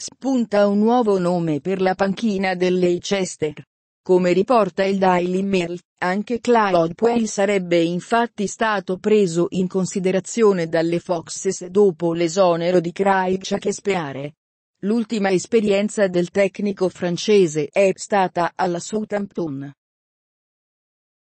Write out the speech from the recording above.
spunta un nuovo nome per la panchina del Leicester. Come riporta il Daily Mail, anche Claude Puel sarebbe infatti stato preso in considerazione dalle Foxes dopo l'esonero di Craig e L'ultima esperienza del tecnico francese è stata alla Southampton.